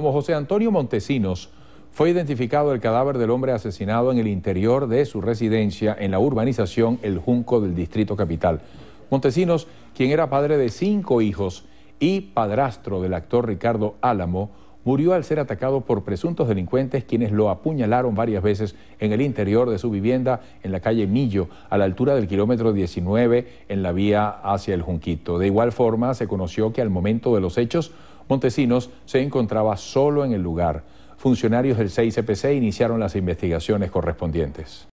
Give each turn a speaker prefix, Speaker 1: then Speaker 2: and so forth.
Speaker 1: Como José Antonio Montesinos, fue identificado el cadáver del hombre asesinado en el interior de su residencia en la urbanización El Junco del Distrito Capital. Montesinos, quien era padre de cinco hijos y padrastro del actor Ricardo Álamo, murió al ser atacado por presuntos delincuentes quienes lo apuñalaron varias veces en el interior de su vivienda en la calle Millo, a la altura del kilómetro 19 en la vía hacia el Junquito. De igual forma, se conoció que al momento de los hechos, Montesinos se encontraba solo en el lugar. Funcionarios del CICPC e iniciaron las investigaciones correspondientes.